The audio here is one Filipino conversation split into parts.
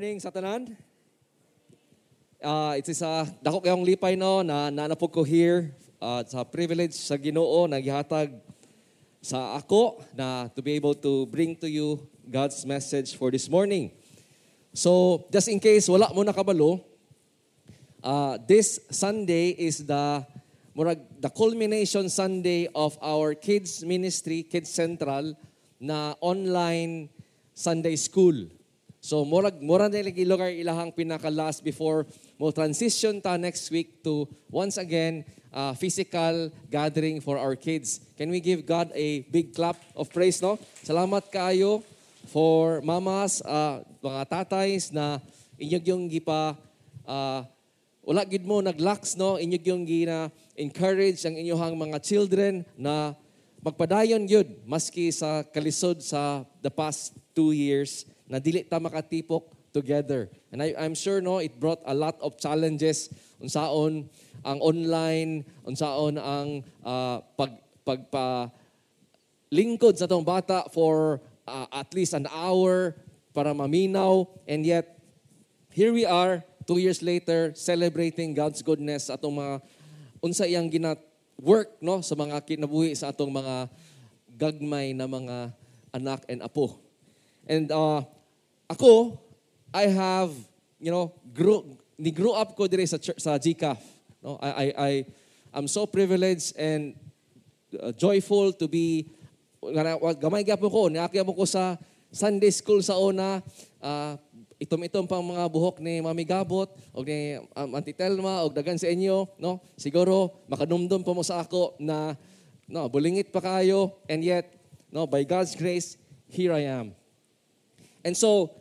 morning ah, sa tanan. Uh, it's a dako kayong lipay no na nanapog ko here uh, sa privilege sa Ginoo naghihatag sa ako na to be able to bring to you God's message for this morning. So, just in case wala mo nakabalo, uh, this Sunday is the murag the culmination Sunday of our kids ministry, Kids Central na online Sunday school. So murag mura nila gilugar ilahang pinaka last before mo transition ta next week to once again uh, physical gathering for our kids. Can we give God a big clap of praise no? Salamat kaayo for mamas, uh, mga tatays na inyog yung gipa uh, wala gid mo naglaks no inyog yung gina encourage ang inyohang mga children na magpadayon gyud maski sa kalisod sa the past two years na dili ta makatipok together. And I, I'm sure no, it brought a lot of challenges unsaon ang online, unsaon ang uh, pag pagpa lingkod sa tong bata for uh, at least an hour para maminaw. And yet, here we are, two years later, celebrating God's goodness sa atong mga unsa iyang ginat-work no, sa mga kinabuhi sa atong mga gagmay na mga anak and apo. And uh, ako, I have, you know, grew, ni grew up ko dire sa, church, sa GCAF. No? I, I, I, I'm so privileged and uh, joyful to be, gamay gyapon ko, mo ko sa Sunday school sa una, uh, itom-itom pang mga buhok ni Mami Gabot og ni um, Auntie Telma og dagan sa inyo, no? Siguro makadumdum pa mo sa ako na no, bulingit pa kayo and yet, no, by God's grace, here I am. And so,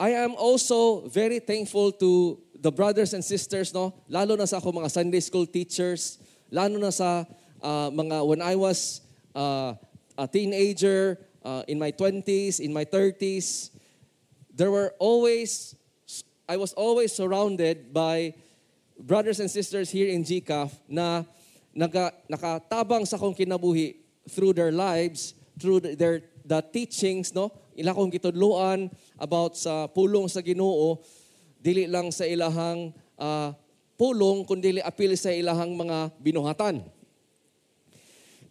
I am also very thankful to the brothers and sisters, no? Lalo na sa ako mga Sunday school teachers, lalo na sa uh, mga when I was uh, a teenager, uh, in my 20s, in my 30s, there were always, I was always surrounded by brothers and sisters here in GCAF na naka, nakatabang sa kong kinabuhi through their lives, through their the teachings, no? ila kong gitudloan about sa pulong sa Ginoo dili lang sa ilahang uh, pulong kundi apil sa ilahang mga binuhatan.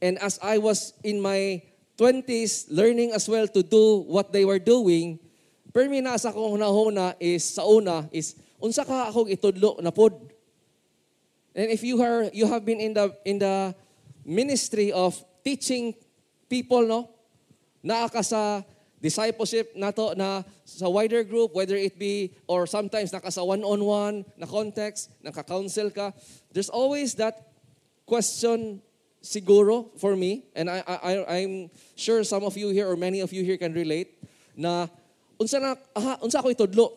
And as I was in my 20s learning as well to do what they were doing, permi na sa akong hunahuna is sa una is unsa ka akong itudlo na pod. And if you are you have been in the in the ministry of teaching people no naa ka sa discipleship nato na sa wider group, whether it be, or sometimes nakasa one-on-one na context, nakaka-counsel ka, there's always that question siguro for me, and I, I, I'm sure some of you here or many of you here can relate, na unsa na, aha, unsa ako itudlo?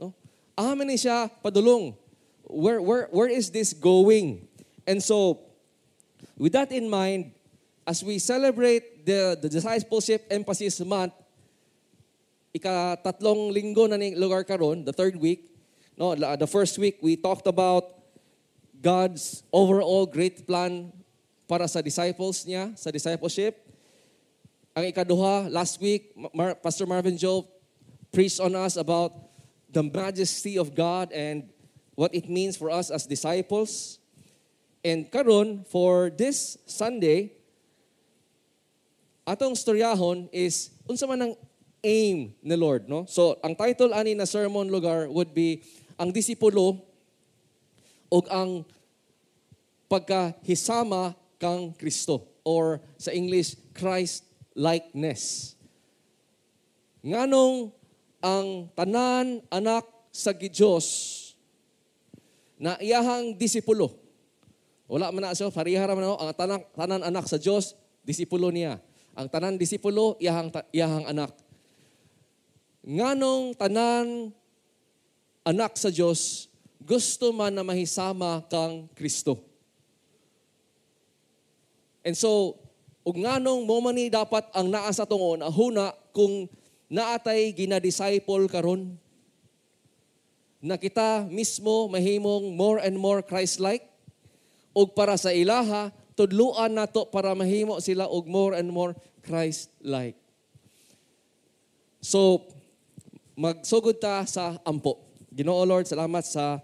No? Aha, man siya padulong. Where, where, where is this going? And so, with that in mind, as we celebrate the, the Discipleship Emphasis Month, ikatatlong linggo na ning lugar karon, the third week. No, the first week we talked about God's overall great plan para sa disciples niya, sa discipleship. Ang ikaduha, last week, Mar- Pastor Marvin Job preached on us about the majesty of God and what it means for us as disciples. And karon for this Sunday, atong storyahon is unsa man ang aim ni Lord, no? So, ang title ani na sermon lugar would be ang disipulo ug ang pagkahisama kang Kristo or sa English Christ likeness. Nganong ang tanan anak sa Dios na iyahang disipulo. Wala man na siya, parihara man ang tanan, tanan anak sa Dios, disipulo niya. Ang tanan disipulo, iyahang, iyahang anak. Nganong tanan anak sa Diyos, gusto man na mahisama kang Kristo. And so, ug nganong mo man dapat ang naa sa tungon, ahuna kung naatay gina-disciple karon na kita mismo mahimong more and more Christ-like ug para sa ilaha tudluan nato para mahimo sila og more and more Christ-like. So, magsugod ta sa ampo. Ginoo Lord, salamat sa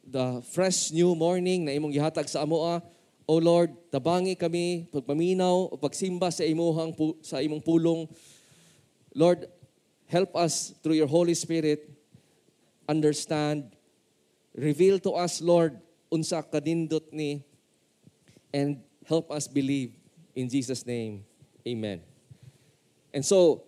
the fresh new morning na imong gihatag sa amoa. Ah. O Lord, tabangi kami pagpaminaw o pagsimba sa imuhang sa imong pulong. Lord, help us through your Holy Spirit understand reveal to us Lord unsa kadindot ni and help us believe in Jesus' name. Amen. And so,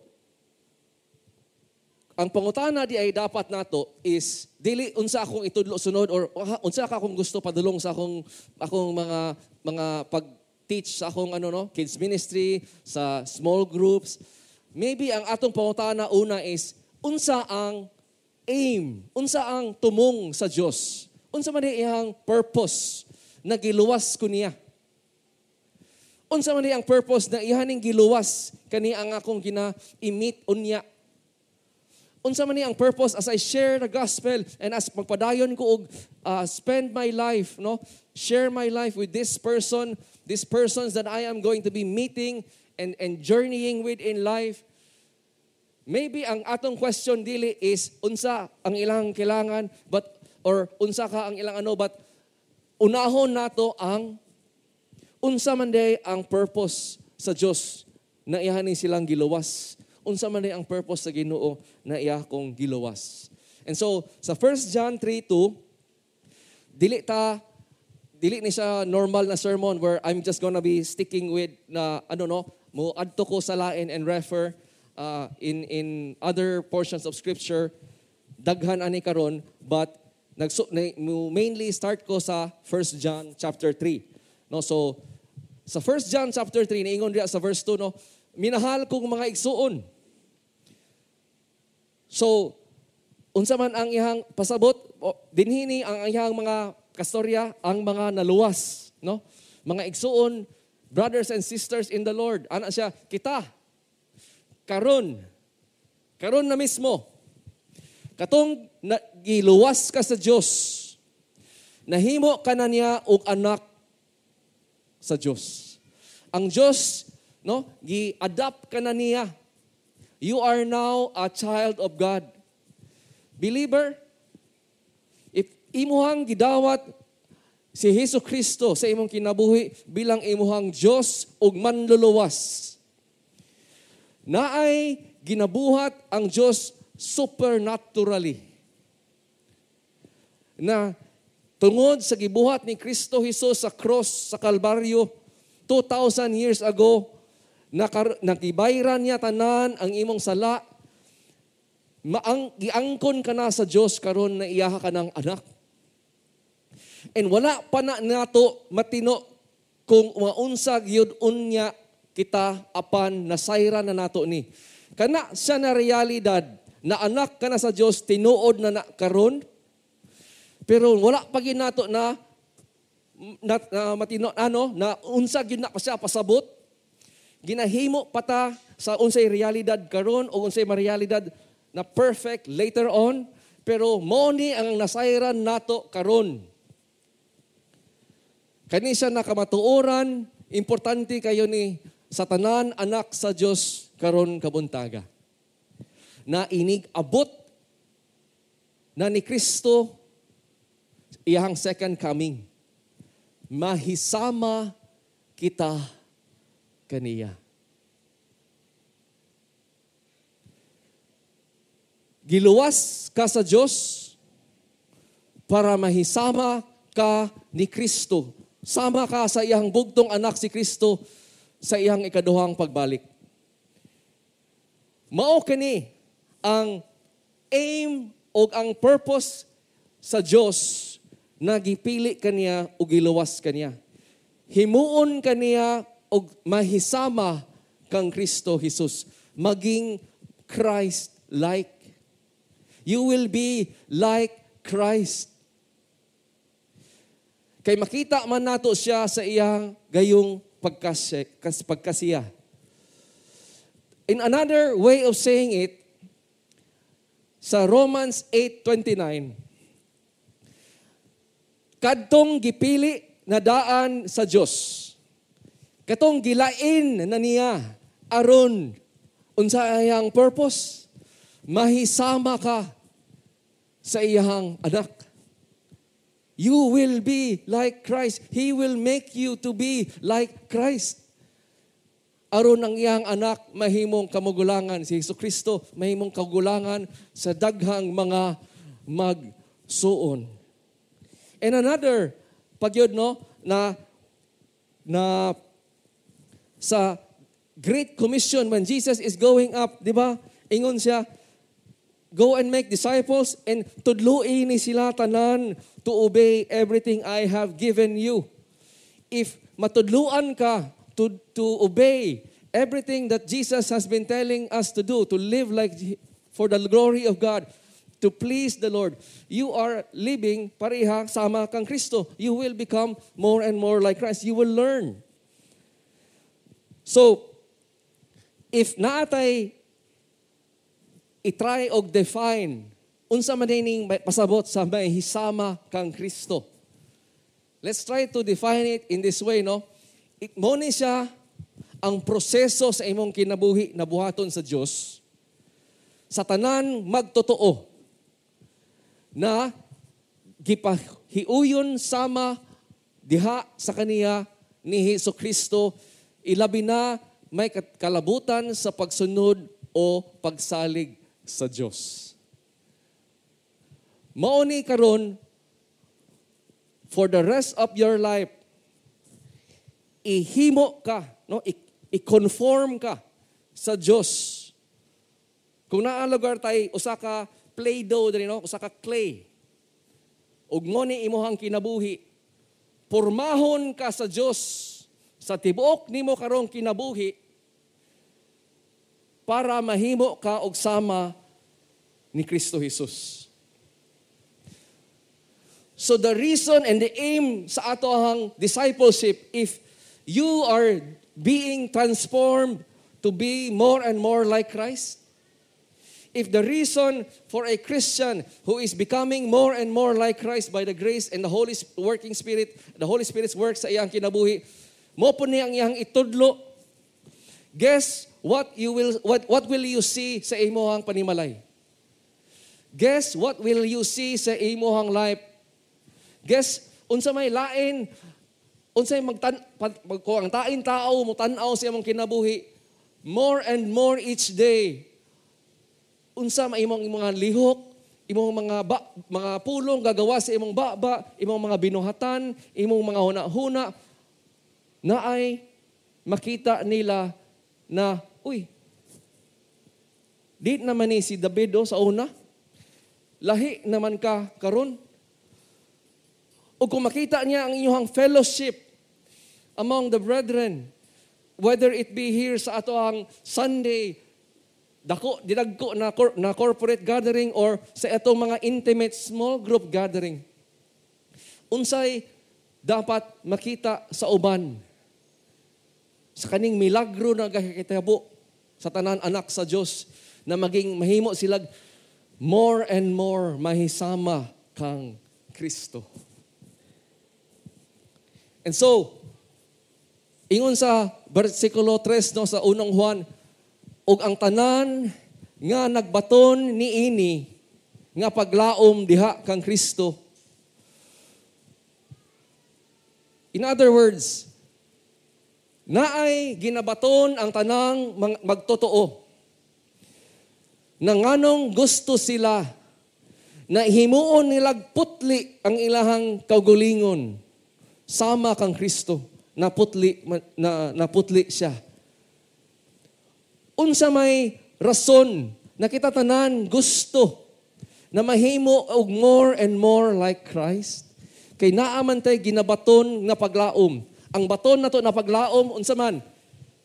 ang pangutana di ay dapat nato is dili unsa akong itudlo sunod or unsa ka akong gusto padulong sa akong akong mga mga pag teach sa akong ano no kids ministry sa small groups maybe ang atong pangutana una is unsa ang aim unsa ang tumong sa Dios unsa man iyang purpose na giluwas ko niya Unsa man ang purpose na ihaning giluwas kani ang akong gina-imit unya. Unsa man ang purpose as I share the gospel and as magpadayon ko og uh, spend my life, no? Share my life with this person, these persons that I am going to be meeting and and journeying with in life. Maybe ang atong question dili is unsa ang ilang kailangan but or unsa ka ang ilang ano but unahon nato ang Unsa man day ang purpose sa Dios na ni silang giluwas. Unsa man day ang purpose sa Ginoo na iya kong giluwas. And so sa 1 John 3:2 dili ta dili ni siya normal na sermon where I'm just gonna be sticking with na uh, ano no mo adto ko sa lain and refer uh, in in other portions of scripture daghan ani karon but nagso mainly start ko sa 1 John chapter 3 no so sa 1 John chapter 3, niingon diya sa verse 2, no? Minahal kong mga igsuon. So, unsa man ang ihang pasabot, dinhini ang ihang mga kastorya, ang mga naluwas, no? Mga igsuon, brothers and sisters in the Lord. Ana siya, kita, karon, karon na mismo, katong na, giluwas ka sa Dios, nahimo ka na niya og anak sa Diyos. Ang Diyos, no, gi-adapt ka na niya. You are now a child of God. Believer, if imuhang gidawat si Hesus Kristo sa imong kinabuhi bilang imuhang Diyos ug manluluwas, naay ginabuhat ang Diyos supernaturally. Na Tungod sa gibuhat ni Kristo Hesus sa cross sa Kalbaryo 2000 years ago, nakar- nakibayran niya tanan ang imong sala. Maang giangkon ka na sa Dios karon na iyaha ka ng anak. And wala pa na nato matino kung maunsa gyud unya kita apan nasayra na nato ni. Kana siya na realidad na anak ka na sa Dios tinuod na na karon pero wala pa ginato na, na, na matino, ano, na unsa gina pa siya pasabot. Ginahimo pata sa unsay realidad karon o unsay realidad na perfect later on. Pero money ang nasairan nato karon. Kani siya nakamatuoran, importante kayo ni satanan anak sa Dios karon kabuntaga. Na inig abot na ni Kristo iyahang second coming. Mahisama kita kaniya. Giluwas ka sa Diyos para mahisama ka ni Kristo. Sama ka sa iyang bugtong anak si Kristo sa iyang ikaduhang pagbalik. Mao kini ang aim o ang purpose sa Diyos nagipili kaniya ug giluwas kaniya. Himuon kaniya og mahisama kang Kristo Jesus. Maging Christ-like. You will be like Christ. Kay makita man nato siya sa iyang gayong pagkasya, pagkasiya. In another way of saying it, sa Romans 8.29, kadtong gipili na daan sa Dios. Katong gilain na niya aron unsa iyang purpose? Mahisama ka sa iyang anak. You will be like Christ. He will make you to be like Christ. Aron ang iyang anak mahimong kamugulangan si Hesus Kristo mahimong kagulangan sa daghang mga magsuon. And another, pagyod no, na, na sa Great Commission, when Jesus is going up, di ba? Ingon siya, Go and make disciples and tudluin ni sila tanan to obey everything I have given you. If matudluan ka to, to obey everything that Jesus has been telling us to do, to live like for the glory of God, to please the Lord. You are living pareha sama kang Kristo. You will become more and more like Christ. You will learn. So, if naatay itry og define unsa man ining pasabot sa may hisama kang Kristo. Let's try to define it in this way, no? It mo ni siya ang proseso sa imong kinabuhi na buhaton sa Dios sa tanan magtotoo na gipahiuyon sama diha sa kaniya ni Heso Kristo ilabi na may kalabutan sa pagsunod o pagsalig sa Dios. Mao ni karon for the rest of your life ihimo ka, no? I-conform ka sa Dios. Kung naa lugar tay usa ka play-doh diri no usa ka clay. Ug mo ni imong kinabuhi. Pormahon ka sa Dios sa tibuok nimo karong kinabuhi para mahimo ka og sama ni Kristo Jesus. So the reason and the aim sa atohang discipleship if you are being transformed to be more and more like Christ if the reason for a Christian who is becoming more and more like Christ by the grace and the Holy working Spirit, the Holy Spirit's work sa iyang kinabuhi, mo po ang iyang itudlo, guess what you will what what will you see sa imong panimalay? Guess what will you see sa imong life? Guess unsa may lain unsay magtan pagko ang tain tao mo tan-aw sa imong kinabuhi more and more each day unsa may imong imong lihok, imong mga ba, mga pulong gagawa sa imong baba, imong mga binuhatan, imong mga huna-huna na ay makita nila na uy di naman ni si David sa una lahi naman ka karon o kung makita niya ang inyong fellowship among the brethren whether it be here sa ato ang Sunday dako dinagko na, cor- na corporate gathering or sa itong mga intimate small group gathering unsay dapat makita sa uban sa kaning milagro na gakitabo sa tanan anak sa Dios na maging mahimo silag more and more mahisama kang Kristo and so ingon sa bersikulo 3 no sa unang Juan og ang tanan nga nagbaton niini nga paglaom diha kang Kristo. In other words, naay ginabaton ang tanang magtotoo na nganong gusto sila na himuon nilag putli ang ilahang kaugulingon sama kang Kristo na putli na putli siya unsa may rason na kita tanan gusto na mahimo og more and more like Christ? Kay naa man tay ginabaton nga paglaom. Ang baton nato na paglaom unsa man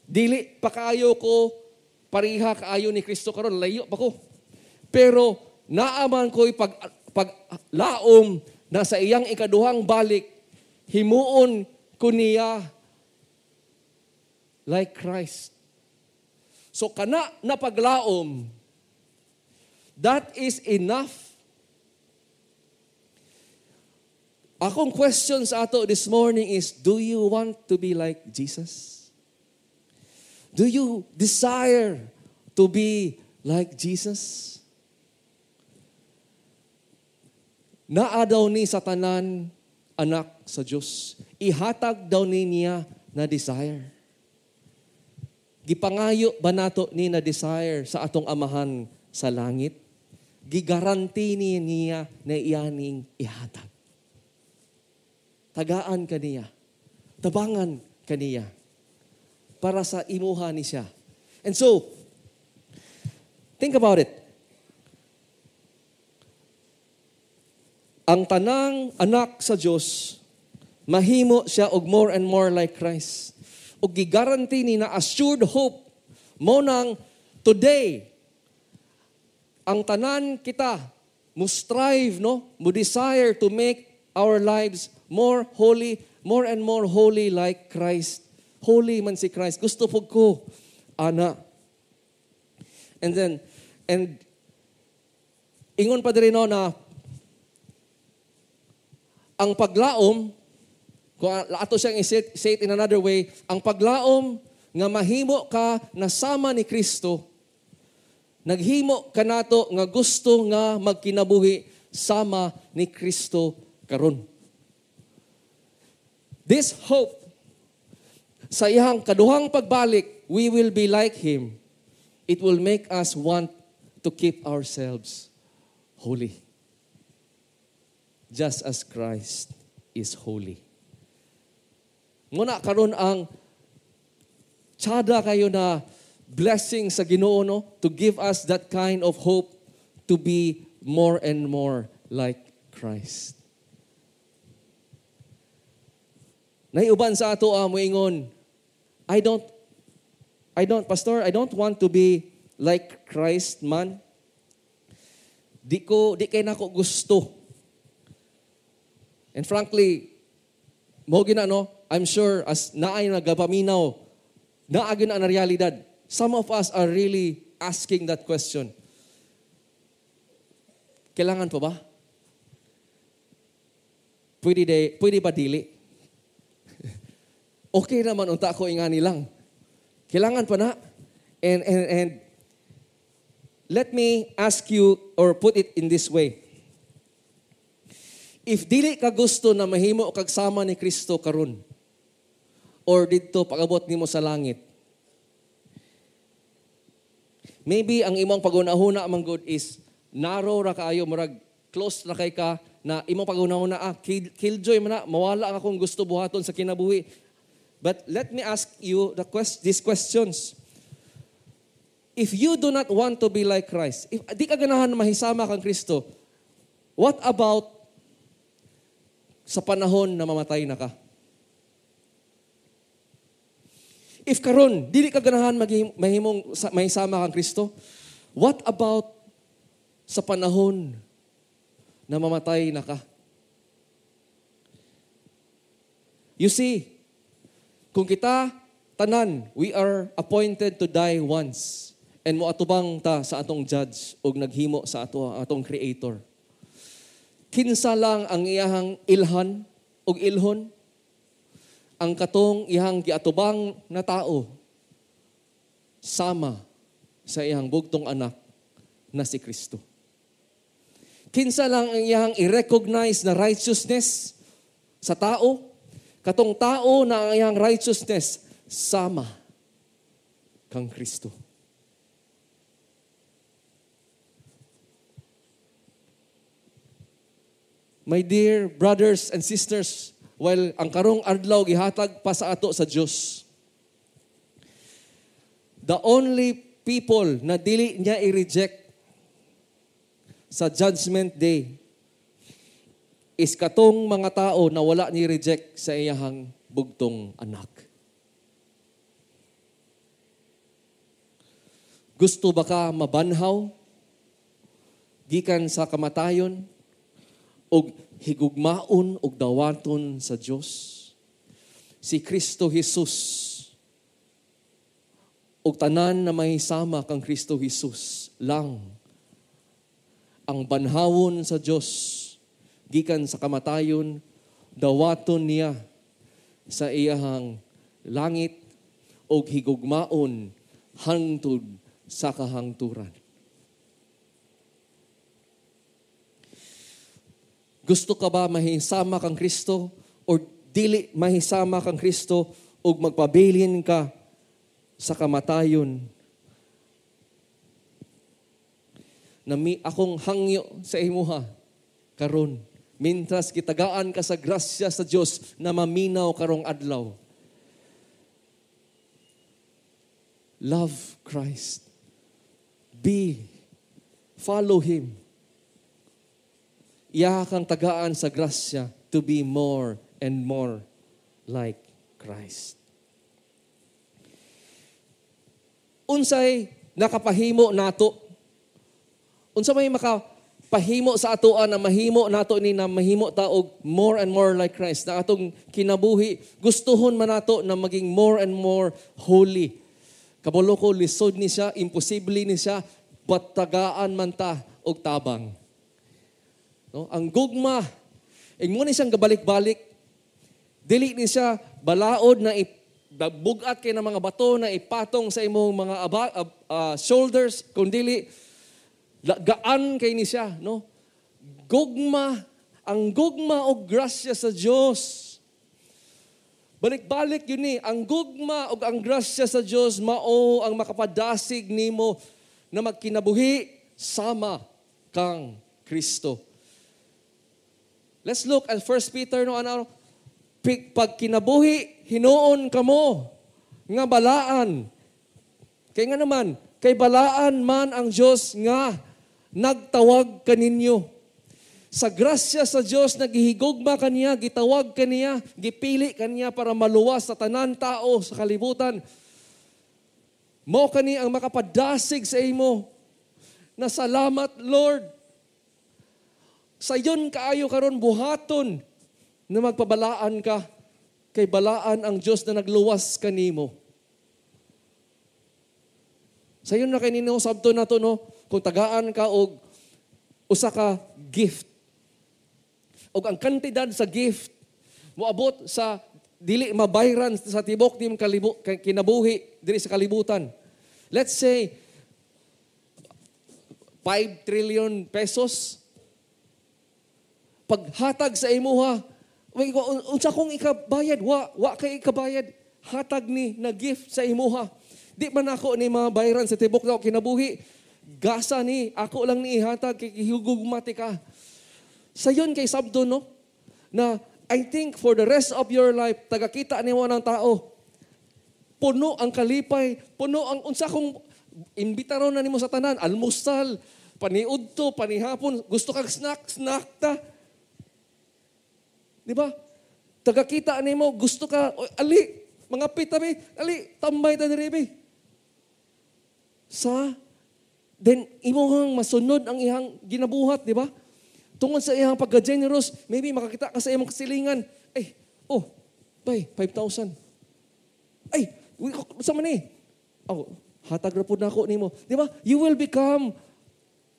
dili pa kaayo ko pariha kaayo ni Kristo karon layo pa ko. Pero naa man ko'y pag paglaom na sa iyang ikaduhang balik himuon ko niya like Christ. So kana na paglaom, that is enough. Akong question sa ato this morning is, do you want to be like Jesus? Do you desire to be like Jesus? Naa daw ni satanan, anak sa Diyos. Ihatag daw ni niya na desire. Gipangayo ba nato ni na desire sa atong amahan sa langit? Gigaranti ni niya na iyaning ihatag. Tagaan kaniya. Tabangan kaniya. Para sa imuha ni siya. And so, think about it. Ang tanang anak sa Diyos, mahimo siya og more and more like Christ o gigaranti ni na assured hope mo nang today ang tanan kita mo strive no mo desire to make our lives more holy more and more holy like Christ holy man si Christ gusto po ko ana and then and ingon pa diri no na ang paglaom kung ato siyang isit, say it in another way, ang paglaom nga mahimo ka na sama ni Kristo, naghimo ka nato nga gusto nga magkinabuhi sama ni Kristo karon. This hope sa iyang kaduhang pagbalik, we will be like Him. It will make us want to keep ourselves holy. Just as Christ is holy. Muna karon ang tsada kayo na blessing sa Ginoo no to give us that kind of hope to be more and more like Christ. Naiuban sa ato ah, ingon. I don't, I don't, Pastor, I don't want to be like Christ man. Di ko, di kay nako gusto. And frankly, mo gina no, I'm sure as naay nagapaminaw, naagin na na realidad. Some of us are really asking that question. Kailangan pa ba? Pwede, de, pwede ba dili? okay naman unta ko ingani lang. Kailangan pa na. And, and, and let me ask you or put it in this way. If dili ka gusto na mahimo kag sama ni Kristo karon, or dito pagabot nimo sa langit. Maybe ang imong pagunahuna among good is narrow ra kaayo murag close ra kay ka na imong pagunahuna ah, kill, killjoy man na mawala ang akong gusto buhaton sa kinabuhi. But let me ask you the quest, these questions. If you do not want to be like Christ, if di ka ganahan mahisama kang Kristo, what about sa panahon na mamatay na ka? If karon dili ka ganahan mahimong may sama kang Kristo, what about sa panahon na mamatay na ka? You see, kung kita tanan, we are appointed to die once and moatubang ta sa atong judge ug naghimo sa ato atong creator. Kinsa lang ang iyahang ilhan ug ilhon ang katong ihang giatubang na tao sama sa ihang bugtong anak na si Kristo. Kinsa lang ang iyang i-recognize na righteousness sa tao, katong tao na ang iyang righteousness sama kang Kristo. My dear brothers and sisters, Well, ang karong adlaw gihatag pa sa ato sa Dios. The only people na dili niya i-reject sa judgment day is katong mga tao na wala ni reject sa iyahang bugtong anak. Gusto ba ka mabanhaw? Gikan sa kamatayon? O higugmaon og dawaton sa Dios si Kristo Jesus ug tanan na may sama kang Kristo Jesus lang ang banhawon sa Dios gikan sa kamatayon dawaton niya sa iyahang langit og higugmaon hangtod sa kahangturan. Gusto ka ba mahisama kang Kristo? O dili mahisama kang Kristo o magpabilin ka sa kamatayon? na mi akong hangyo sa imuha karon mintras kitagaan ka sa grasya sa Dios na maminaw karong adlaw. Love Christ. Be follow him iya kang tagaan sa grasya to be more and more like Christ. Unsay nakapahimo nato. Unsa may makapahimo sa atoa na mahimo nato ni na mahimo taog more and more like Christ. Na atong kinabuhi, gustuhon man nato na maging more and more holy. Kabalo ko, lisod ni siya, imposible ni siya, batagaan man ta og tabang. No? Ang gugma, ingmo eh, ni siyang gabalik-balik. Dili ni siya balaod na bugat kay ng mga bato na ipatong sa imong mga aba, uh, uh, shoulders kun dili gaan kay ni siya, no? Gugma, ang gugma og grasya sa Dios. Balik-balik yun ni, eh. ang gugma o ang grasya sa Dios mao ang makapadasig nimo na magkinabuhi sama kang Kristo. Let's look at 1 Peter no ano pag kinabuhi hinuon kamo nga balaan. Kay nga naman kay balaan man ang Dios nga nagtawag kaninyo. Sa grasya sa Dios nagihigugma kaniya, gitawag kaniya, gipili kaniya para maluwas sa tanan tao sa kalibutan. Mo kani ang makapadasig sa imo. na salamat Lord Sayon kaayo karon buhaton na magpabalaan ka kay balaan ang Dios na nagluwas kanimo. Sayon na kanino sabto nato no kung tagaan ka og usa ka gift. Og ang kantidad sa gift moabot sa dili mabayran sa tibok dim kalibu, kinabuhi diri sa kalibutan. Let's say 5 trillion pesos paghatag sa imuha, unsa kong ikabayad, wa, wa kay ikabayad, hatag ni na gift sa imuha. Di man ako ni mga bayaran sa tibok na kinabuhi, gasa ni, ako lang ni ihatag, kikihugugmati ka. Sa yun kay Sabdo, no? Na I think for the rest of your life, tagakita ni mo ng tao, puno ang kalipay, puno ang unsa kong imbitaron na nimo sa tanan, almusal, paniudto, panihapon, gusto kag snack, snack ta. Di ba? Tagakita ni mo, gusto ka, o, ali, mga pitami, ali, tambay ta diribi. Sa, then, imuhang masunod ang ihang ginabuhat, di ba? Tungod sa ihang pagka-generous, maybe makakita ka sa imong kasilingan. Ay, oh, bay, 5,000. Ay, sa man eh. Oh, hatag na po na ako nimo. Di ba? You will become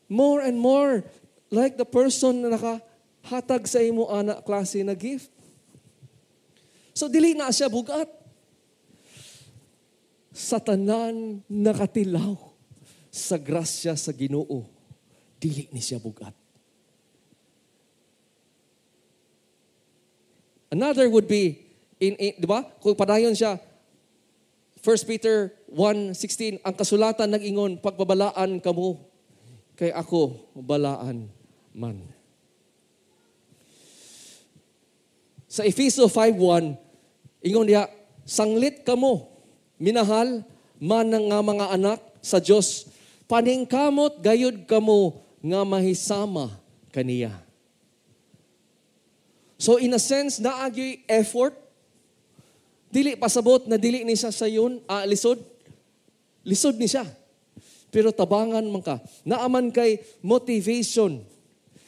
more and more like the person na naka hatag sa imo ana klase na gift. So dili na siya bugat. Sa tanan nakatilaw sa grasya sa Ginoo, dili ni siya bugat. Another would be in, in 'di ba? Kung padayon siya 1 Peter 1:16 ang kasulatan nag-ingon pagbabalaan kamo kay ako balaan man. Sa Efeso 5.1, ingon niya, Sanglit ka mo, minahal, manang nga mga anak sa Diyos, paningkamot gayud ka mo nga mahisama kaniya. So in a sense, naagyoy effort, dili pasabot na dili ni siya sayon, ah, lisod, lisod ni siya. Pero tabangan man ka. Naaman kay motivation.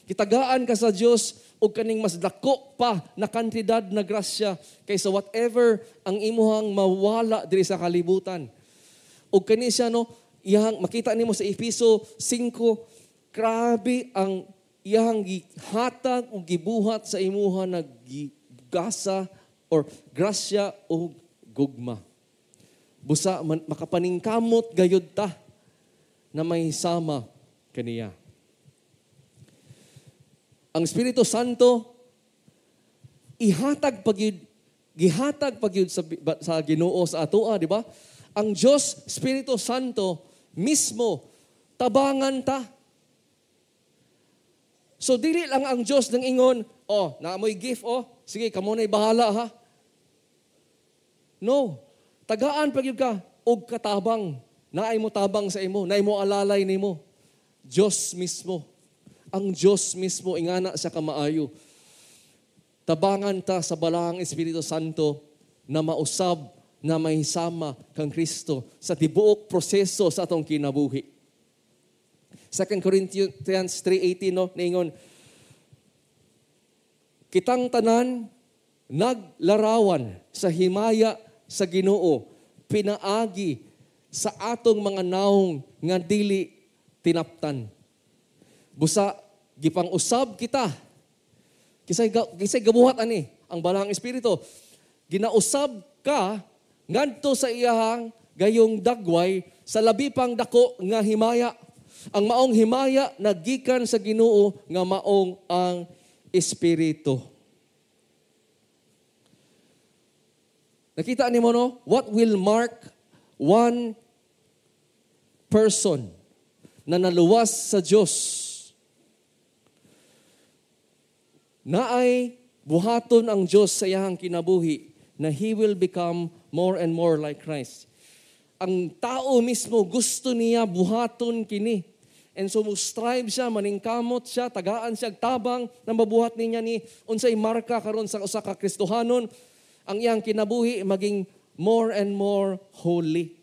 Kitagaan ka sa Diyos o kaning mas dako pa na kantidad na grasya kaysa whatever ang imuhang mawala diri sa kalibutan. O kani siya no, iyang makita nimo sa Episo 5 grabe ang iyang gihatag o gibuhat sa imuha na gasa or grasya o gugma. Busa makapaningkamot gayud ta na may sama kaniya ang Espiritu Santo ihatag pagyud gihatag pagyud sa, sa Ginoo sa atoa, ah, di ba? Ang Dios Espiritu Santo mismo tabangan ta. So dili lang ang Dios nang ingon, oh, naamoy gift oh, sige kamo na bahala ha. No. Tagaan pagyud ka og katabang. Naay mo tabang sa imo, naay mo alalay nimo. Dios mismo ang Diyos mismo, ingana sa kamaayo. Tabangan ta sa balaang Espiritu Santo na mausab na may sama kang Kristo sa tibuok proseso sa atong kinabuhi. 2 Corinthians 3.18, no? Naingon, Kitang tanan, naglarawan sa himaya sa ginoo, pinaagi sa atong mga naong nga dili tinaptan. Busa, gipang usab kita. Kisay, kisay gabuhat ani, ang balang espiritu. Ginausab ka, ngadto sa iyahang gayong dagway sa labi pang dako nga himaya. Ang maong himaya nagikan sa Ginoo nga maong ang espiritu. Nakita nimo no? What will mark one person na naluwas sa Diyos naay buhaton ang Dios sa iyang kinabuhi na he will become more and more like Christ. Ang tao mismo gusto niya buhaton kini. And so mo strive siya, maningkamot siya, tagaan siya, tabang na mabuhat niya ni unsay marka karon sa usa ka Kristohanon ang iyang kinabuhi maging more and more holy.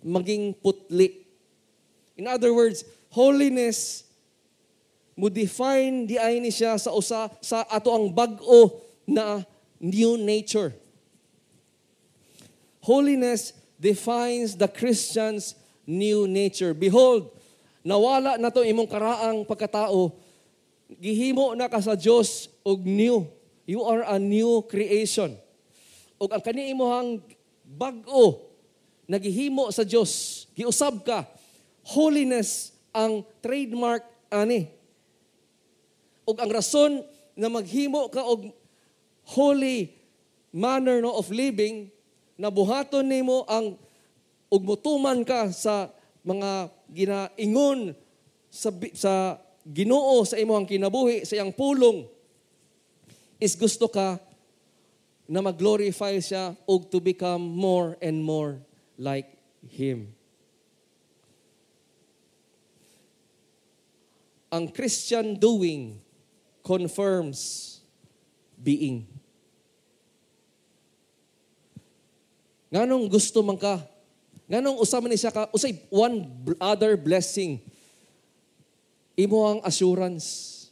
Maging putli. In other words, holiness mo define di ay ni siya sa usa sa ato ang bag-o na new nature. Holiness defines the Christian's new nature. Behold, nawala na to imong karaang pagkatao. Gihimo na ka sa Dios og new. You are a new creation. Og ang kani imong bag-o nagihimo sa Dios, giusab ka. Holiness ang trademark ani ug ang rason na maghimo ka og holy manner no, of living na nabuhaton nimo ang ug motuman ka sa mga ginaingon sa sa Ginoo sa imong kinabuhi sa iyang pulong is gusto ka na mag-glorify siya og to become more and more like him. Ang Christian doing confirms being. Nganong gusto man ka? Nganong usaman ni siya ka? Usay one other blessing. Imo ang assurance.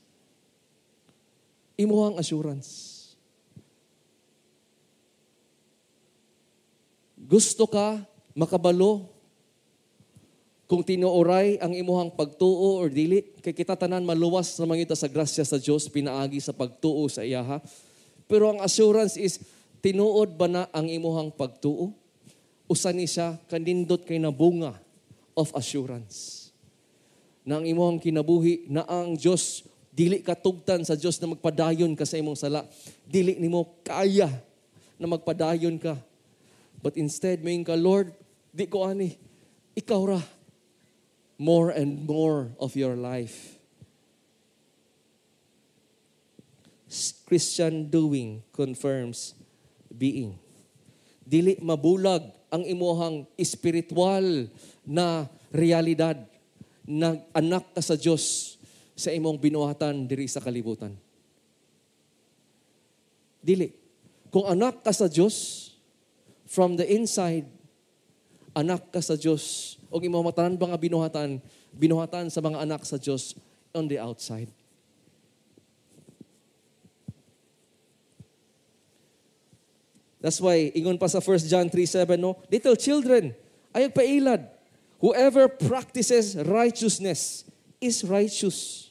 Imo ang assurance. Gusto ka makabalo kung tinuoray ang imuhang pagtuo or dili, kay kita tanan maluwas na mangita sa grasya sa Dios pinaagi sa pagtuo sa iyaha. Pero ang assurance is, tinuod ba na ang imuhang pagtuo? Usa ni siya, kanindot kay na bunga of assurance. Na ang imuhang kinabuhi, na ang Dios dili katugtan sa Dios na magpadayon ka sa imong sala. Dili nimo kaya na magpadayon ka. But instead, maying ka, Lord, di ko ani, ikaw ra more and more of your life. Christian doing confirms being. Dili mabulag ang imuhang espiritual na realidad na anak ka sa Dios sa imong binuhatan diri sa kalibutan. Dili. Kung anak ka sa Dios from the inside anak ka sa Diyos. O imo matanan ba nga binuhatan? Binuhatan sa mga anak sa Diyos on the outside. That's why, ingon pa sa 1 John 3.7, no? Little children, ayag pailad. Whoever practices righteousness is righteous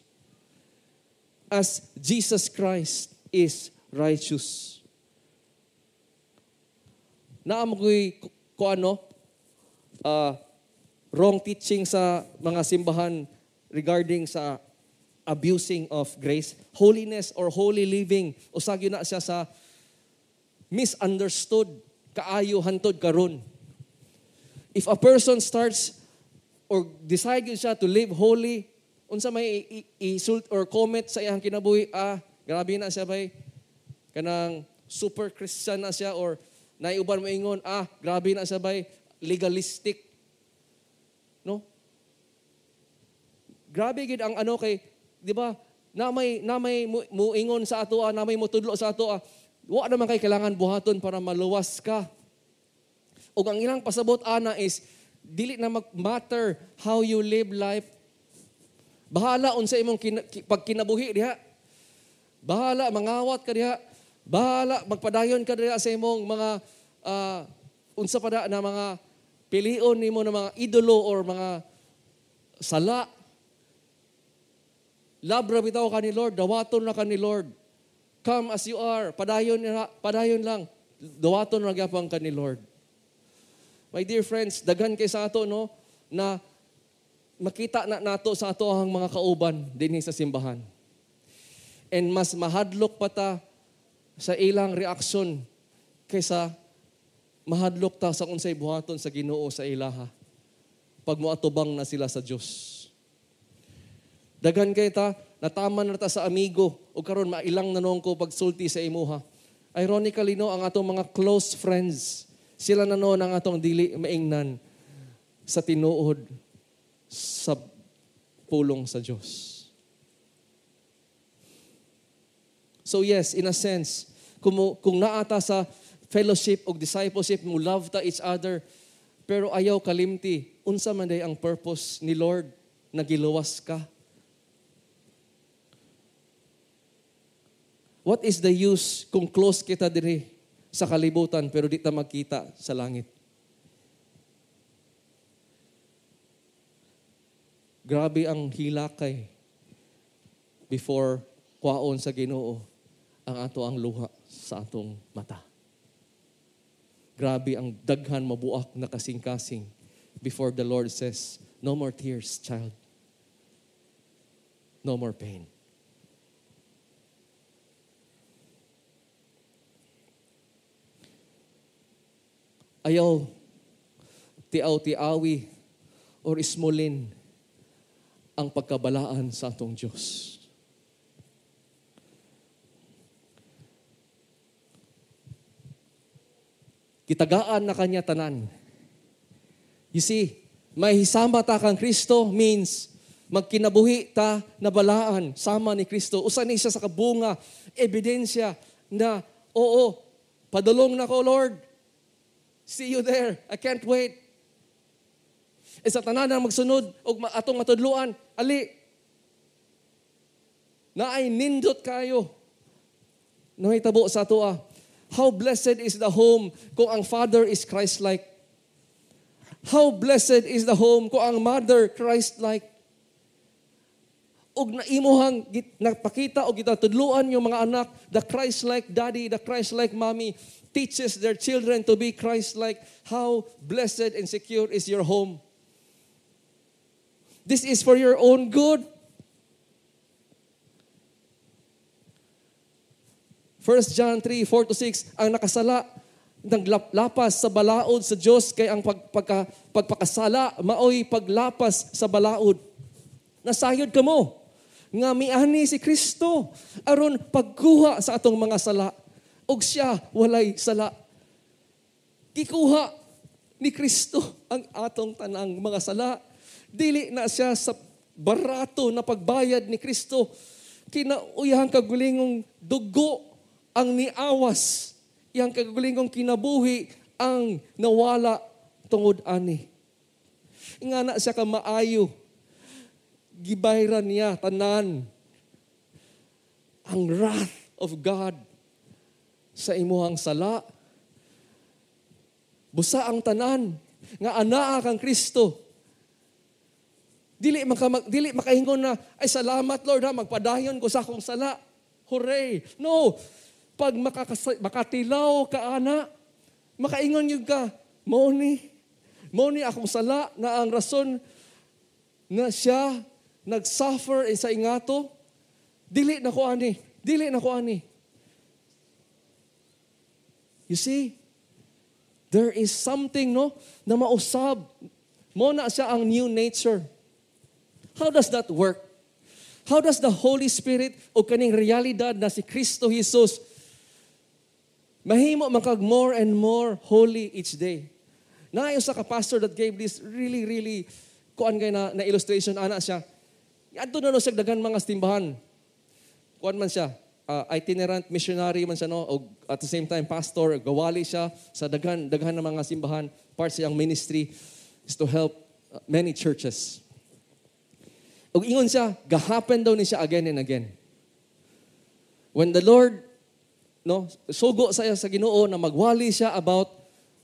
as Jesus Christ is righteous. Naam ko'y ko ano, uh, wrong teaching sa mga simbahan regarding sa abusing of grace. Holiness or holy living, usag na siya sa misunderstood, kaayo hantod karon. If a person starts or decide siya to live holy, unsa may isult or comment sa iyang kinabuhi, ah, grabe na siya bay. Kanang super Christian na siya or naiuban mo ingon, ah, grabe na siya bay legalistic. No? Grabe gid ang ano kay, di ba, na may, na may muingon sa ato, ah, na may mutudlo sa ato, ah. wa naman kay kailangan buhaton para maluwas ka. O ang ilang pasabot ana is dili na mag-matter how you live life. Bahala unsa imong kin- pagkinabuhi diha. Bahala mangawat ka diha. Bahala magpadayon ka diha sa imong mga uh, unsa pa na mga Pilion nimo ng mga idolo or mga sala. Labra bitaw ka ni Lord, dawaton na ka ni Lord. Come as you are, padayon, padayon lang. Dawaton na gyapang ka ni Lord. My dear friends, daghan kay sa ato, no, na makita na nato sa ato ang mga kauban din sa simbahan. And mas mahadlok pa ta sa ilang reaksyon kaysa mahadlok ta sa unsay buhaton sa Ginoo sa ilaha pag moatubang na sila sa Dios daghan kay ta natama na ta sa amigo o karon mailang na nanong ko pagsulti sa imuha ironically no ang atong mga close friends sila na nanon ang atong dili maingnan sa tinuod sa pulong sa Dios So yes, in a sense, kung, kung naata sa fellowship o discipleship, mo love ta each other. Pero ayaw kalimti, unsa man day ang purpose ni Lord na giluwas ka. What is the use kung close kita diri sa kalibutan pero di ta magkita sa langit? Grabe ang hilakay before kwaon sa Ginoo ang ato ang luha sa atong mata. Grabe ang daghan mabuak na kasing-kasing before the Lord says, no more tears, child. No more pain. Ayaw, tiaw-tiawi or ismulin ang pagkabalaan sa atong Diyos. Gitagaan na kanya tanan. You see, may hisama ta kang Kristo means magkinabuhi ta na balaan sama ni Kristo. Usa ni siya sa kabunga, ebidensya na, oo, padulong na ko, Lord. See you there. I can't wait. E sa tanan na magsunod o atong matudluan, ali, na ay nindot kayo. Nangitabo sa ato ah, How blessed is the home kung ang father is Christ-like. How blessed is the home kung ang mother Christ-like. Og git, napakita o gitatudluan yung mga anak, the Christ-like daddy, the Christ-like mommy teaches their children to be Christ-like. How blessed and secure is your home. This is for your own good. 1 John 3, 4 6, ang nakasala ng lapas sa balaod sa Diyos kay ang pag, pagka, pagpakasala maoy paglapas sa balaod. Nasayod ka mo nga miani si Kristo aron pagkuha sa atong mga sala ug siya walay sala. Gikuha ni Kristo ang atong tanang mga sala. Dili na siya sa barato na pagbayad ni Kristo. Kinauyahang kagulingong dugo ang niawas, yang kagulingong kinabuhi, ang nawala tungod ani. Nga na siya ka maayo. Gibayran niya, tanan. Ang wrath of God sa imuhang sala. Busa ang tanan nga anaa kang Kristo. Dili maka, dili makahingon na ay salamat Lord ha magpadayon ko sa akong sala. Hooray. No, pag makakasa- makatilaw ka, ana, makaingon yun ka, Moni, Moni akong sala na ang rason na siya nag-suffer sa ingato, dili na ko ani, dili na ko ani. You see, there is something no na mausab. Mo na siya ang new nature. How does that work? How does the Holy Spirit o kaning realidad na si Kristo Jesus Mahimo man kag more and more holy each day. Naayo sa ka pastor that gave this really really kuan kay na, na illustration ana siya. Adto na no sa dagan mga simbahan. Kuan man siya, uh, itinerant missionary man siya no og at the same time pastor gawali siya sa dagan daghan ng mga simbahan part sa ministry is to help uh, many churches. Og ingon siya, gahapen daw ni siya again and again. When the Lord no, sugo saya sa Ginoo na magwali siya about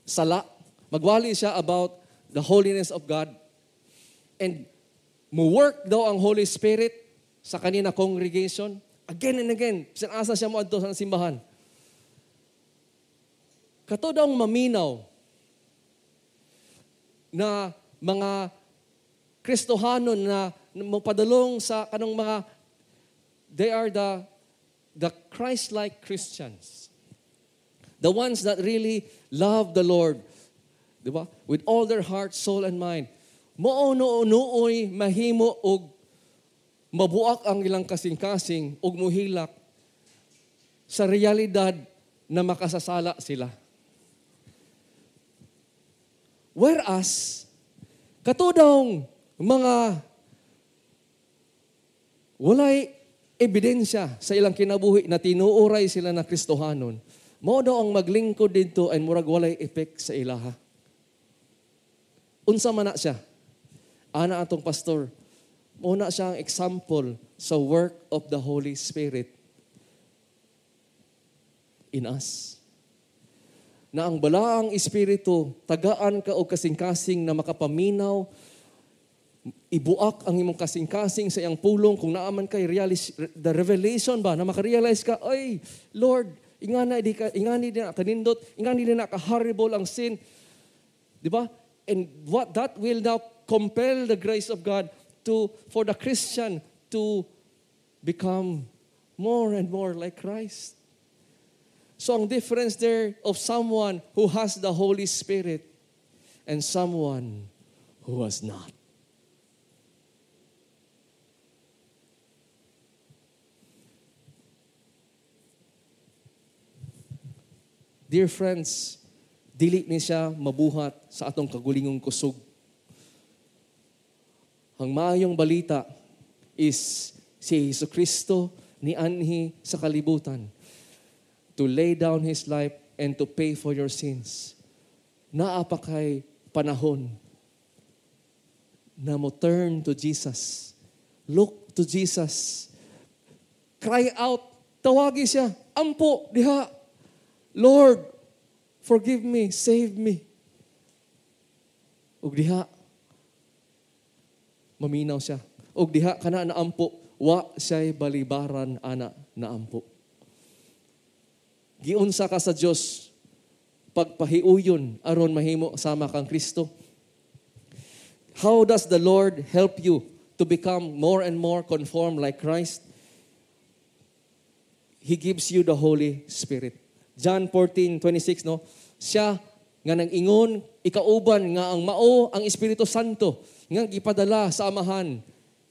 sala, magwali siya about the holiness of God. And mo work daw ang Holy Spirit sa kanina congregation. Again and again, sinasa siya mo adto sa simbahan. Kato daw maminaw na mga Kristohanon na mapadalong sa kanong mga they are the the Christ like Christians, the ones that really love the Lord, di ba? With all their heart, soul, and mind. moono mahimo og mabuak ang ilang kasing-kasing og muhilak sa realidad na makasasala sila. Whereas, katudong mga walay ebidensya sa ilang kinabuhi na tinuuray sila na Kristohanon. modo ang maglingkod dito ay murag walay effect sa ilaha. Unsa man na siya? Ana atong pastor. Muna siya ang example sa work of the Holy Spirit in us. Na ang balaang espiritu tagaan ka og kasing-kasing na makapaminaw ibuak ang imong kasing-kasing sa iyang pulong kung naaman kay realize, the revelation ba na makarealize ka, ay, Lord, ingana di ka, ingani di na kanindot, ingani di na ka horrible ang sin. Di ba? And what that will now compel the grace of God to, for the Christian to become more and more like Christ. So ang difference there of someone who has the Holy Spirit and someone who has not. Dear friends, dili ni siya mabuhat sa atong kagulingong kusog. Ang maayong balita is si Heso Kristo ni Anhi sa kalibutan to lay down His life and to pay for your sins. Naapakay panahon na mo turn to Jesus. Look to Jesus. Cry out. Tawagi siya. Ampo, diha. Lord, forgive me, save me. Ug diha, maminaw siya. Ug diha, kana naampo, wa siya'y balibaran ana naampo. Giunsa ka sa Dios pagpahiuyon aron mahimo sama kang Kristo. How does the Lord help you to become more and more conformed like Christ? He gives you the Holy Spirit. John 14:26 no. Siya nga nag-ingon, ikauban nga ang mao ang Espiritu Santo nga gipadala sa amahan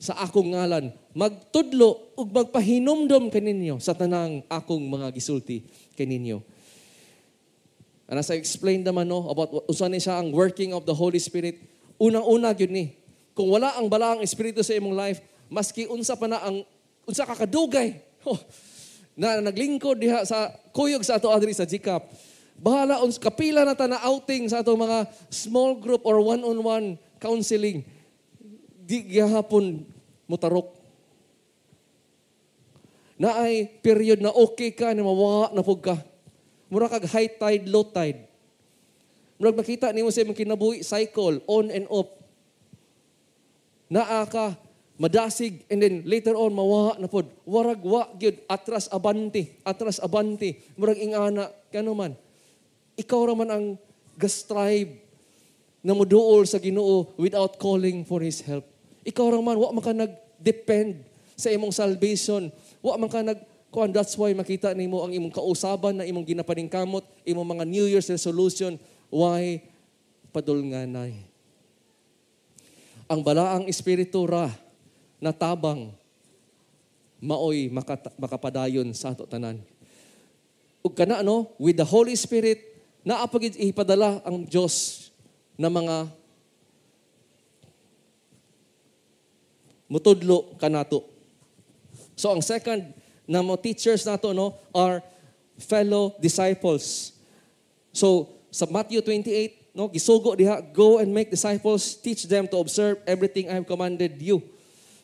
sa akong ngalan magtudlo ug magpahinomdom kaninyo sa tanang akong mga gisulti kaninyo. And as I explained naman no about usa ni siya ang working of the Holy Spirit, unang-una gyud ni. Kung wala ang balaang Espiritu sa imong life, maski unsa pa na ang unsa kakadugay. Oh, na naglingkod diha sa kuyog sa ato adri sa Jikap. Bahala uns kapila na ta na outing sa ato mga small group or one-on-one counseling. Di gihapon mutarok. Na ay period na okay ka na mawa na pug ka. Mura kag high tide, low tide. Murag makita nimo sa imong kinabuhi cycle on and off. Naa ka madasig, and then later on, mawaha na pod. Waragwa, gyud atras abanti, atras abanti. Murag ingana, kano man. Ikaw man ang gastribe na muduol sa ginoo without calling for His help. Ikaw raman, wa man ka nag-depend sa imong salvation. Wa man ka nag Kuan, that's why makita nimo ang imong kausaban na imong kamot imong mga New Year's resolution, why padulnganay. Ang balaang espiritu ra natabang maoy makata- makapadayon sa ato tanan. Ug kana ano, with the Holy Spirit naa pagid ipadala ang Dios na mga mutudlo kanato. So ang second na mo teachers nato no are fellow disciples. So sa Matthew 28 no gisugo diha go and make disciples teach them to observe everything I have commanded you.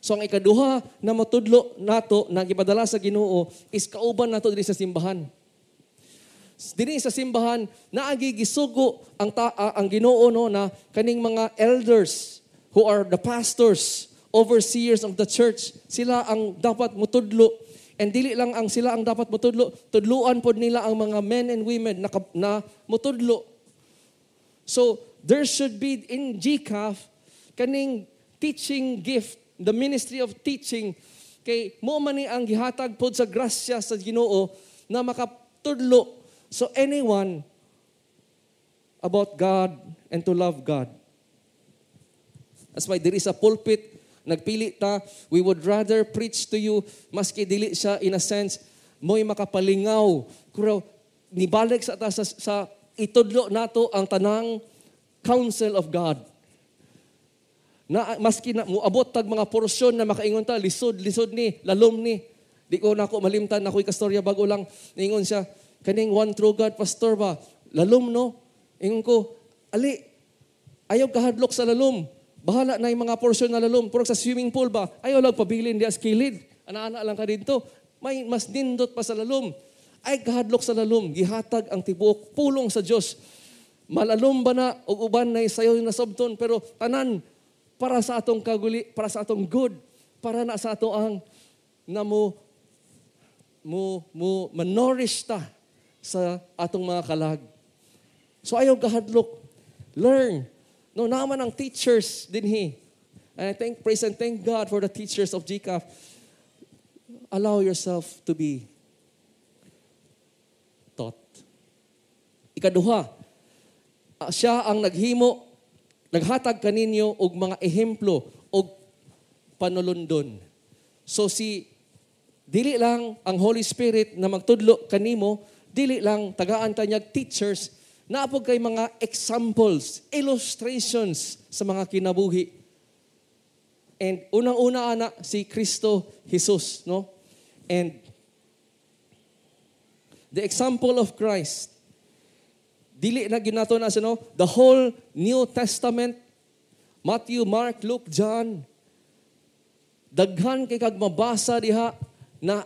So ang ikaduha na matudlo nato na gipadala sa Ginoo is kauban nato diri sa simbahan. Diri sa simbahan na agigisugo ang ta- ang Ginoo no na kaning mga elders who are the pastors, overseers of the church, sila ang dapat mutudlo And dili lang ang sila ang dapat mutudlo, tudluan pod nila ang mga men and women na, na mutudlo. So there should be in GCAF kaning teaching gift the ministry of teaching, kay mo man ang gihatag pod sa grasya sa Ginoo na makatudlo so anyone about God and to love God. That's why there is a pulpit nagpili ta, we would rather preach to you, maski dili siya in a sense, mo'y makapalingaw. Kuro, nibalik sa ta sa, sa itudlo nato ang tanang counsel of God. Na maski na muabot tag mga porsyon na makaingon ta lisod lisod ni lalom ni. Di ko nako malimtan na ko'y kastorya bago lang ingon siya kaning one true God pastor ba lalom no. Ingon ko ali ayaw kahadlok sa lalom. Bahala na yung mga porsyon na lalom. Pero sa swimming pool ba, ayaw lang pabilin di as kilid. Ana-ana lang ka dito. May mas nindot pa sa lalom. Ay kahadlok sa lalom, gihatag ang tibuok pulong sa Dios. Malalom ba na og uban na sayo na sabton pero tanan para sa atong kaguli, para sa atong good, para na sa ato ang na mo mo mo manorish ta sa atong mga kalag. So ayaw gahadlok. Learn. No, naman ang teachers din he. And I thank, praise and thank God for the teachers of GCAF. Allow yourself to be taught. Ikaduha, siya ang naghimo Naghatag kaninyo og mga ehemplo og panulundon. So si dili lang ang Holy Spirit na magtudlo kanimo, dili lang tagaan tanyag teachers naapog kay mga examples, illustrations sa mga kinabuhi. And unang-una ana si Kristo Jesus, no? And the example of Christ Dili na ginato na sino? The whole New Testament. Matthew, Mark, Luke, John. Daghan kay kag mabasa diha na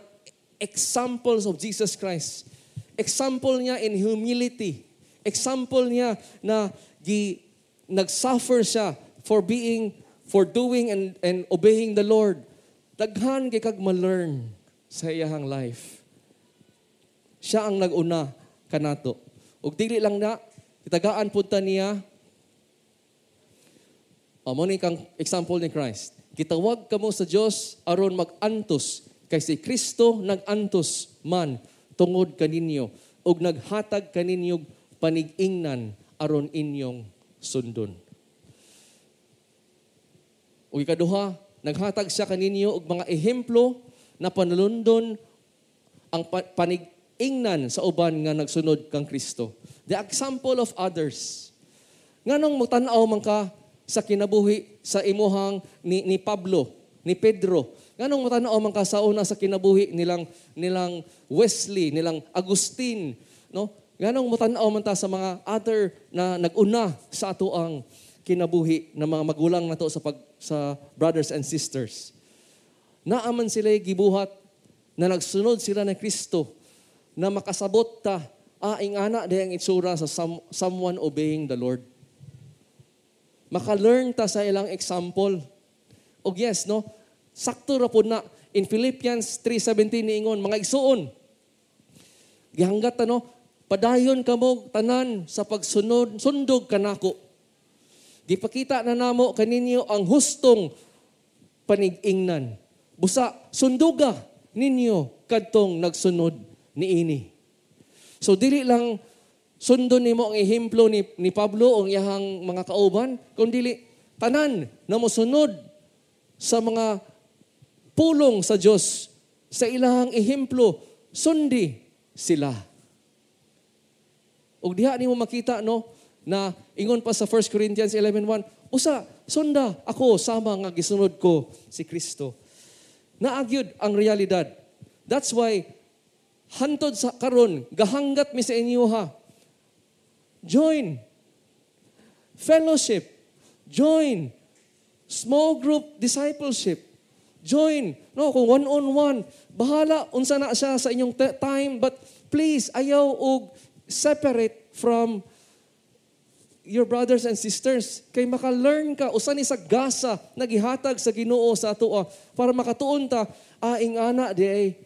examples of Jesus Christ. Example niya in humility. Example niya na gi, nagsuffer siya for being, for doing and, and obeying the Lord. Daghan kay kag ma-learn sa iyang life. Siya ang naguna kanato. Og dili lang na, itagaan punta niya. Amo ah, ni kang example ni Christ. Gitawag ka mo sa Dios aron magantos kay si Kristo nagantos man tungod kaninyo og naghatag kaninyo panig-ingnan aron inyong sundon. Ug ikaduha, naghatag siya kaninyo og mga ehemplo na panlundon ang panig ingnan sa uban nga nagsunod kang Kristo. The example of others. Nganong mo tan-aw man ka sa kinabuhi sa imuhang ni, ni Pablo, ni Pedro. Nganong mo tan-aw man ka sa una sa kinabuhi nilang nilang Wesley, nilang Agustin, no? Nganong Ganong mutanaw man ta sa mga other na naguna sa ato ang kinabuhi ng mga magulang nato sa pag, sa brothers and sisters. Naaman sila gibuhat na nagsunod sila ni Kristo na makasabot ta aing ana day ang itsura sa some, someone obeying the Lord. Maka-learn ta sa ilang example. Og yes, no? Sakto ra po na in Philippians 3:17 ni Ingon, mga igsuon. Gihanggat ta no, padayon kamo tanan sa pagsunod, sundog kanako. Gipakita na namo kaninyo ang hustong panigingnan. Busa sundoga ninyo kadtong nagsunod niini. So dili lang sundon nimo ang ehemplo ni, ni Pablo ang iyahang mga kauban, kundi tanan na mo sunod sa mga pulong sa Dios sa ilang ehemplo sundi sila. Og diha nimo makita no na ingon pa sa 1 Corinthians 11:1, usa sunda ako sama nga gisunod ko si Kristo. Naagyud ang realidad. That's why hantod sa karon gahanggat mi sa inyo ha join fellowship join small group discipleship join no kung one on one bahala unsa na siya sa inyong time but please ayaw og separate from your brothers and sisters kay maka-learn ka usa ni sa gasa nagihatag sa Ginoo sa atoa ah. para makatuon ta aing ah, ana di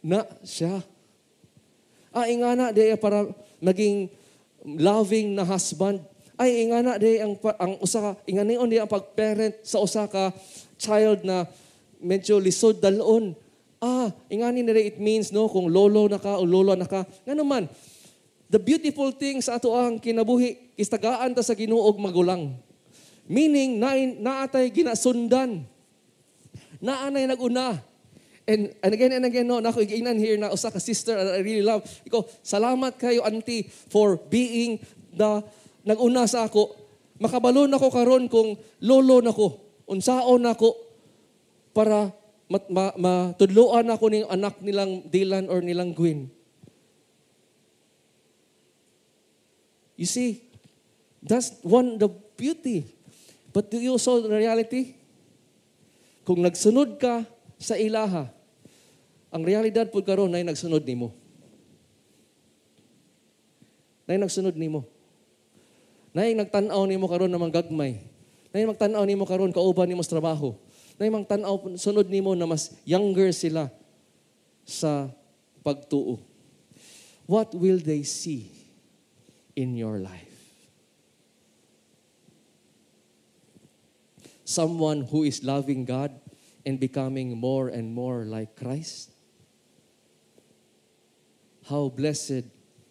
na siya ay nga na, day, para maging loving na husband. Ay nga na, day, ang, ang usa, nga na yun, ang pag-parent sa usa ka child na medyo lisod dalon. Ah, ingani na it means no kung lolo na ka o lolo na ka. Nga naman, the beautiful thing sa ato ang kinabuhi is tagaan ta sa Ginuog magulang. Meaning na naatay ginasundan. Naanay naguna And, and again and again, no, na ako igainan here na usa ka sister and I really love. Iko, salamat kayo auntie for being the naguna sa ako. Makabalo na ko karon kung lolo na ko, unsaon na ko para mat, ma, matudloan ako ning anak nilang Dylan or nilang Gwen. You see, that's one the beauty. But do you also the reality? Kung nagsunod ka sa ilaha, ang realidad po karon ay nagsunod nimo. Na nagsunod nimo. Na nagtan-aw nimo karon na manggagmay. Na magtan-aw nimo karon kauban nimo sa trabaho. Na magtan-aw sunod nimo na mas younger sila sa pagtuo. What will they see in your life? Someone who is loving God and becoming more and more like Christ? How blessed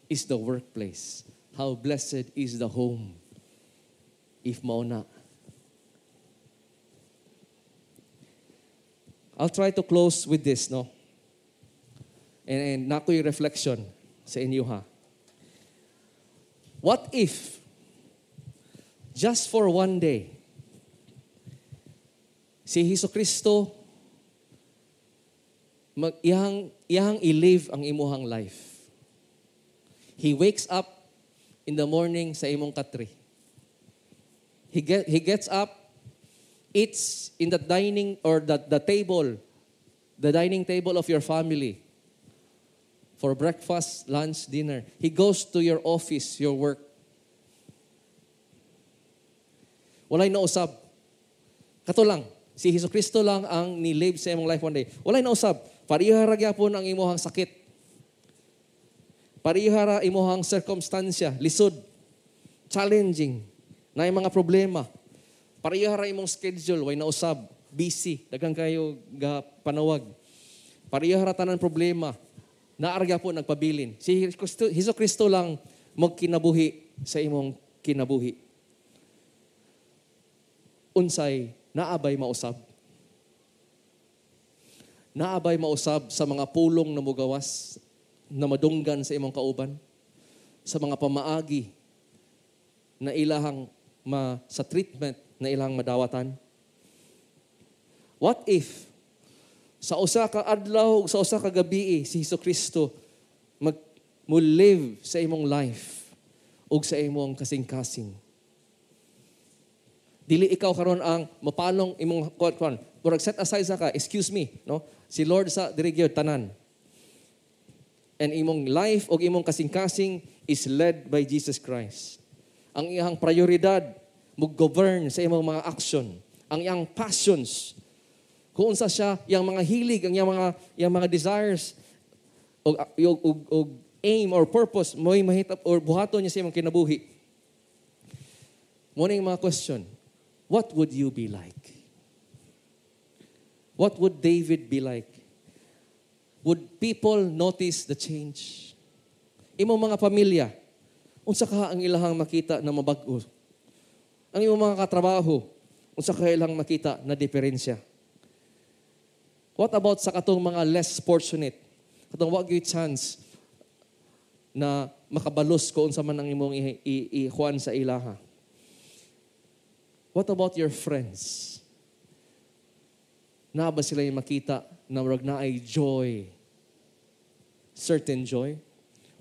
is the workplace. How blessed is the home. If mauna. I'll try to close with this, no? And, and nako yung reflection sa inyo, ha? What if, just for one day, si Hiso Kristo mag iyang iyang i-live ang imuhang life. He wakes up in the morning sa imong katri. He, get, he gets up, eats in the dining or the, the table, the dining table of your family for breakfast, lunch, dinner. He goes to your office, your work. Walay nausab. Kato lang. Si Hesus Kristo lang ang nilib sa imong life one day. Walay nausab. Pariha gyapon ang imong sakit Parihara imuhang circumstansya, lisod, challenging, na mga problema. Parihara imong schedule, way nausab, busy, daghang kayo ga panawag. Parihara tanan problema, naarga po nagpabilin. Si Hiso Kristo lang magkinabuhi sa imong kinabuhi. Unsay, naabay mausab. Naabay mausab sa mga pulong na mugawas na madunggan sa imong kauban sa mga pamaagi na ilahang ma, sa treatment na ilahang madawatan? What if sa usa ka adlaw sa usa ka gabi eh, si Hesus Kristo mag mo live sa imong life ug sa imong kasing-kasing? Dili ikaw karon ang mapalong imong kuan kuan. Murag set aside sa ka, excuse me, no? Si Lord sa diri tanan and imong life o imong kasing-kasing is led by Jesus Christ. Ang iyang prioridad mag govern sa imong mga action, ang iyang passions, kung unsa siya iyang mga hilig, ang iyang mga iyang mga desires og og, og, og aim or purpose mo'y mahitap or buhaton niya sa imong kinabuhi. Muna yung mga question, what would you be like? What would David be like? would people notice the change? Imong mga pamilya, unsa ka ang ilahang makita na mabag-o? Ang imong mga katrabaho, unsa ka ilang makita na diferensya? What about sa katong mga less fortunate? Katong wag chance na makabalos ko unsa man ang imong iikuan sa ilaha. What about your friends? Na ba sila yung makita na murag na ay joy. Certain joy.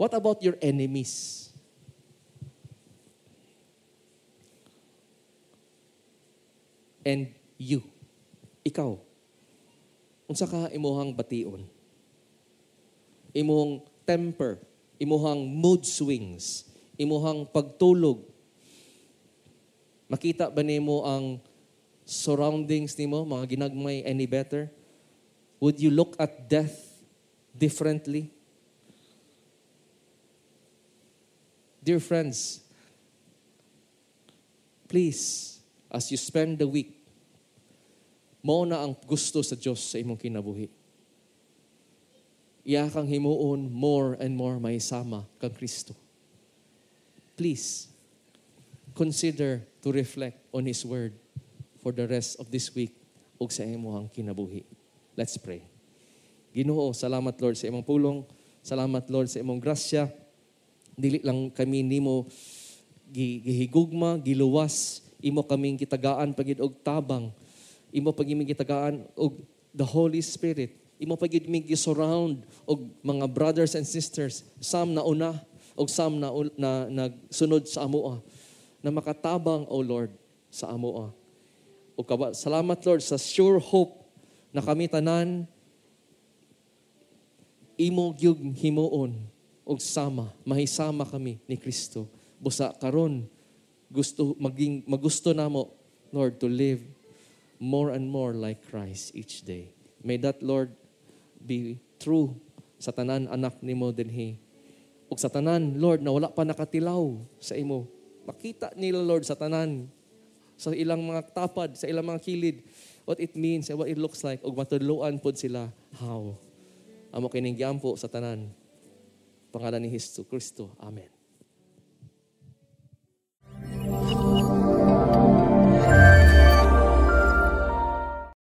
What about your enemies? And you. Ikaw. Unsa ka imuhang bation? Imuhang temper, imuhang mood swings, imuhang pagtulog. Makita ba nimo ang surroundings nimo, mga ginagmay any better? Would you look at death differently? Dear friends, please, as you spend the week, mao na ang gusto sa Dios sa imong kinabuhi. Iya kang himuon more and more may sama kang Kristo. Please, consider to reflect on His Word for the rest of this week ug sa imong kinabuhi. Let's pray. Ginoo, salamat Lord sa imong pulong. Salamat Lord sa imong grasya. Dili lang kami nimo gihigugma, giluwas, imo kaming gitagaan pagid og tabang. Imo pagiming gitagaan og the Holy Spirit. Imo pagid mig surround og mga brothers and sisters sam na una og sam na na nagsunod sa amoa na makatabang o oh Lord sa amoa. O kawa, salamat Lord sa sure hope na kami tanan imo gyud himuon og sama mahisama kami ni Kristo busa karon gusto maging magusto namo Lord to live more and more like Christ each day may that Lord be true sa tanan anak nimo dinhi og sa tanan Lord na wala pa nakatilaw sa imo makita nila Lord sa tanan sa ilang mga tapad sa ilang mga kilid what it means and what it looks like, ug matudloan pod sila, how? Amo kininggian po sa tanan. Pangalan ni Hesus Kristo. Amen.